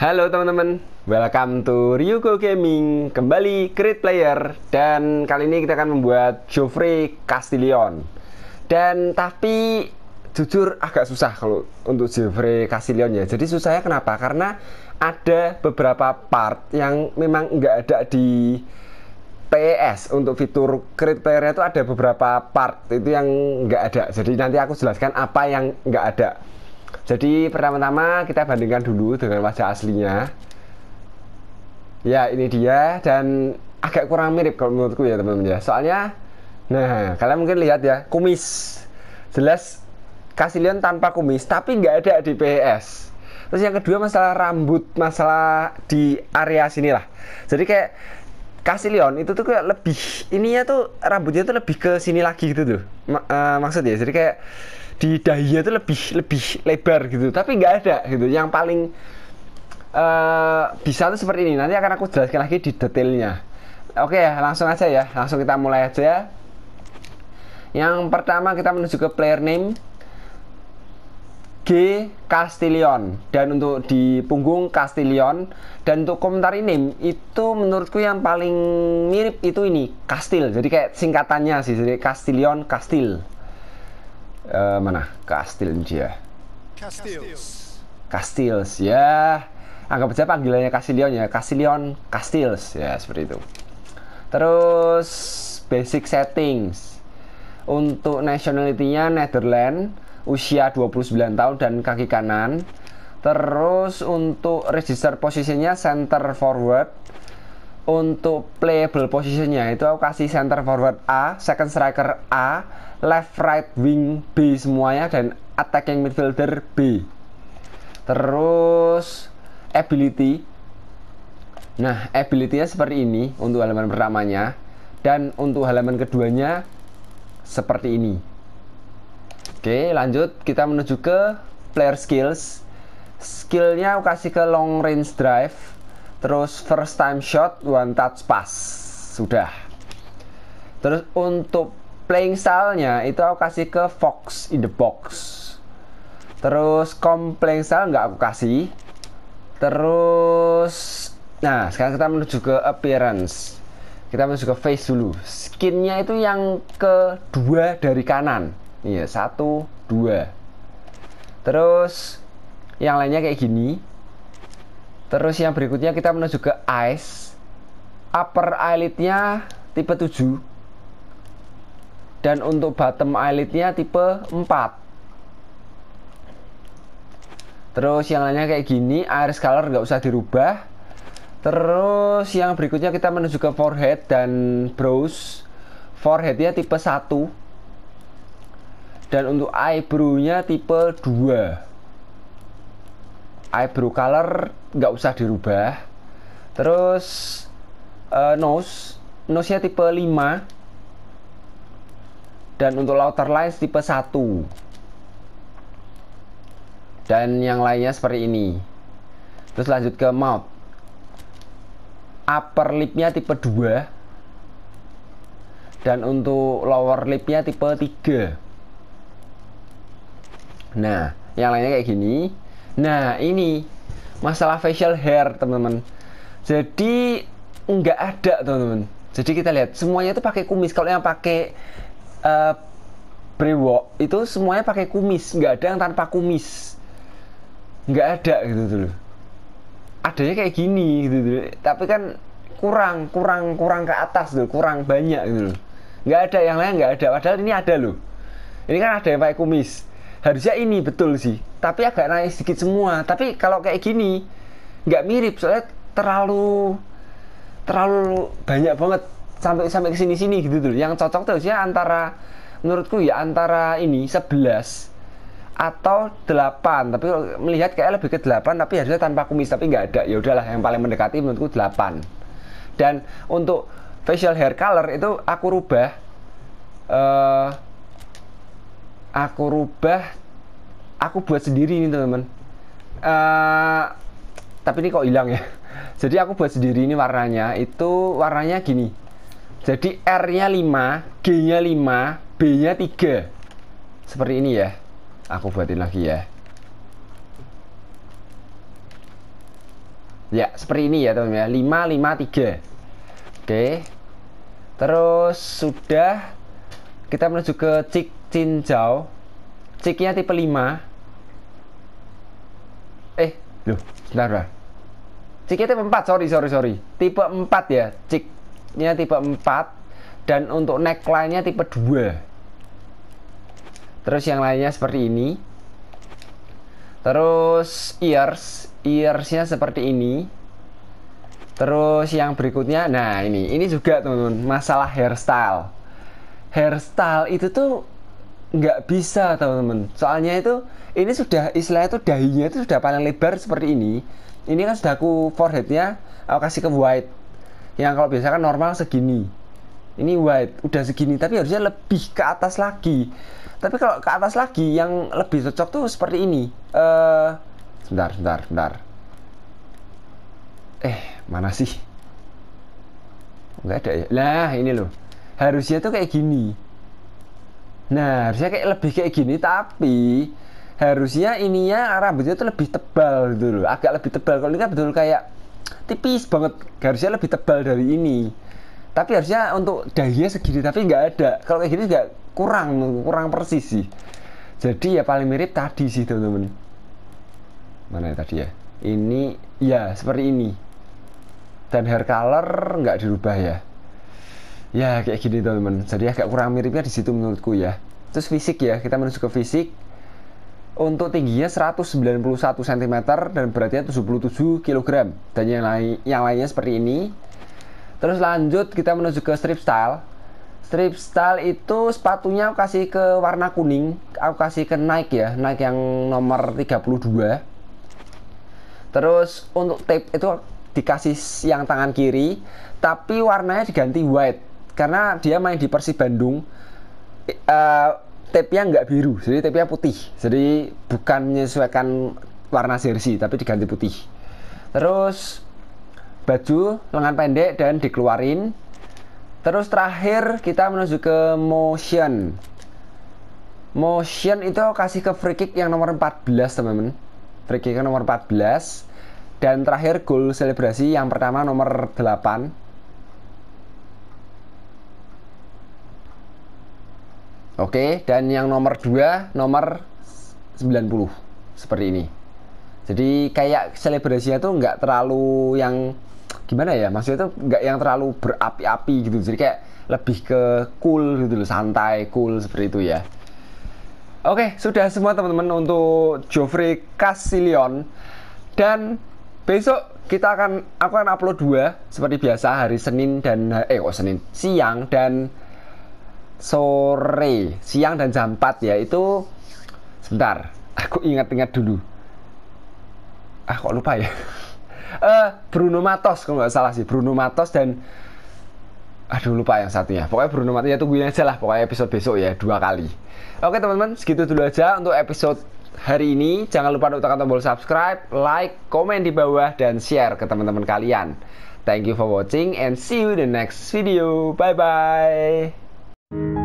Halo teman-teman, welcome to Ryuko Gaming Kembali Great Player Dan kali ini kita akan membuat Joffrey Castillion Dan tapi jujur agak susah kalau untuk Joffrey Castillion ya Jadi susahnya kenapa? Karena ada beberapa part yang memang nggak ada di PS untuk fitur create player itu ada beberapa part itu yang nggak ada jadi nanti aku jelaskan apa yang nggak ada jadi pertama-tama kita bandingkan dulu dengan wajah aslinya. Ya, ini dia dan agak kurang mirip kalau menurutku ya, teman-teman ya. Soalnya nah, kalian mungkin lihat ya, kumis. Jelas Kasilion tanpa kumis, tapi nggak ada di PS. Terus yang kedua masalah rambut, masalah di area sini lah. Jadi kayak Kasilion itu tuh kayak lebih ininya tuh rambutnya tuh lebih ke sini lagi gitu tuh. Ma uh, eh, maksud ya, jadi kayak di dahia itu lebih lebih lebar gitu tapi nggak ada gitu yang paling uh, bisa tuh seperti ini nanti akan aku jelaskan lagi di detailnya oke okay, langsung aja ya langsung kita mulai aja ya yang pertama kita menuju ke player name G Castillion dan untuk di punggung Castillion dan untuk komentar ini itu menurutku yang paling mirip itu ini Castil jadi kayak singkatannya sih jadi Castillion Castil Eh, mana? Castils ya. Castils. Castils ya. Anggap aja panggilannya Castilion ya. Castilion Castils ya seperti itu. Terus basic settings. Untuk nationality-nya Netherlands, usia 29 tahun dan kaki kanan. Terus untuk register posisinya center forward untuk playable positionnya itu aku kasih center forward A, second striker A, left right wing B semuanya dan attacking midfielder B. Terus ability. Nah, ability-nya seperti ini untuk halaman pertamanya dan untuk halaman keduanya seperti ini. Oke, lanjut kita menuju ke player skills. Skillnya aku kasih ke long range drive Terus first time shot one touch pass. Sudah. Terus untuk playing style-nya itu aku kasih ke Fox in the box. Terus kom playing style nggak aku kasih. Terus nah sekarang kita menuju ke appearance. Kita menuju ke face dulu. Skinnya itu yang kedua dari kanan. Iya satu dua. Terus yang lainnya kayak gini terus yang berikutnya kita menuju ke ice upper eyelidnya tipe 7 dan untuk bottom eyelidnya tipe 4 terus yang lainnya kayak gini iris color nggak usah dirubah terus yang berikutnya kita menuju ke forehead dan brows foreheadnya tipe 1 dan untuk eyebrownya tipe 2 eyebrow color nggak usah dirubah terus uh, nose nose nya tipe 5 dan untuk outer lines tipe 1 dan yang lainnya seperti ini terus lanjut ke mouth upper lip nya tipe 2 dan untuk lower lip nya tipe 3 nah yang lainnya kayak gini Nah, ini masalah facial hair, teman-teman. Jadi nggak ada, teman-teman. Jadi kita lihat semuanya itu pakai kumis. Kalau yang pakai uh, brewok itu semuanya pakai kumis, nggak ada yang tanpa kumis. Nggak ada gitu dulu. Adanya kayak gini gitu dulu. Tapi kan kurang, kurang, kurang ke atas dulu, kurang banyak gitu loh. Nggak ada yang lain nggak ada. Padahal ini ada loh. Ini kan ada yang pakai kumis harusnya ini betul sih tapi agak naik sedikit semua tapi kalau kayak gini nggak mirip soalnya terlalu terlalu banyak banget sampai sampai ke sini sini gitu tuh yang cocok tuh sih antara menurutku ya antara ini 11 atau 8 tapi melihat kayak lebih ke 8 tapi harusnya tanpa kumis tapi nggak ada ya udahlah yang paling mendekati menurutku 8 dan untuk facial hair color itu aku rubah uh, aku rubah aku buat sendiri ini teman-teman uh, tapi ini kok hilang ya jadi aku buat sendiri ini warnanya itu warnanya gini jadi R nya 5 G nya 5 B nya 3 seperti ini ya aku buatin lagi ya ya seperti ini ya teman-teman ya 5 5 3 oke terus sudah kita menuju ke Cik Cinjau Ciknya tipe 5 eh loh sebentar lah Ciknya tipe 4 sorry sorry sorry tipe 4 ya Ciknya tipe 4 dan untuk neckline-nya tipe 2 terus yang lainnya seperti ini terus ears earsnya seperti ini terus yang berikutnya nah ini ini juga teman-teman masalah hairstyle hairstyle itu tuh nggak bisa teman-teman soalnya itu ini sudah istilahnya itu dahinya itu sudah paling lebar seperti ini ini kan sudah aku forehead-nya aku kasih ke white yang kalau biasa kan normal segini ini white udah segini tapi harusnya lebih ke atas lagi tapi kalau ke atas lagi yang lebih cocok tuh seperti ini eh uh, sebentar sebentar sebentar eh mana sih nggak ada ya nah ini loh harusnya tuh kayak gini nah harusnya kayak lebih kayak gini tapi harusnya ininya rambutnya tuh lebih tebal gitu loh agak lebih tebal kalau ini kan betul kayak tipis banget harusnya lebih tebal dari ini tapi harusnya untuk daya segini tapi nggak ada kalau kayak gini nggak kurang kurang persis sih jadi ya paling mirip tadi sih teman-teman mana ya tadi ya ini ya seperti ini dan hair color nggak dirubah ya ya kayak gini teman-teman jadi agak kurang miripnya di situ menurutku ya terus fisik ya kita menuju ke fisik untuk tingginya 191 cm dan beratnya 77 kg dan yang lain yang lainnya seperti ini terus lanjut kita menuju ke strip style strip style itu sepatunya aku kasih ke warna kuning aku kasih ke Nike ya Nike yang nomor 32 terus untuk tape itu dikasih yang tangan kiri tapi warnanya diganti white karena dia main di Persib Bandung uh, tape-nya nggak biru jadi tape-nya putih jadi bukan menyesuaikan warna jersey tapi diganti putih terus baju lengan pendek dan dikeluarin terus terakhir kita menuju ke motion motion itu kasih ke free kick yang nomor 14 teman-teman free kick yang nomor 14 dan terakhir goal selebrasi yang pertama nomor 8 Oke, dan yang nomor 2 nomor 90 seperti ini. Jadi kayak selebrasinya tuh nggak terlalu yang gimana ya maksudnya tuh nggak yang terlalu berapi-api gitu jadi kayak lebih ke cool gitu loh santai cool seperti itu ya oke sudah semua teman-teman untuk Geoffrey Casilion dan besok kita akan aku akan upload dua seperti biasa hari Senin dan eh kok oh, Senin siang dan sore siang dan jam 4 ya itu sebentar aku ingat-ingat dulu ah kok lupa ya uh, Bruno Matos kalau nggak salah sih Bruno Matos dan aduh lupa yang satunya pokoknya Bruno Matos ya tungguin aja lah pokoknya episode besok ya dua kali oke teman-teman segitu dulu aja untuk episode hari ini jangan lupa untuk tekan tombol subscribe like komen di bawah dan share ke teman-teman kalian thank you for watching and see you in the next video bye bye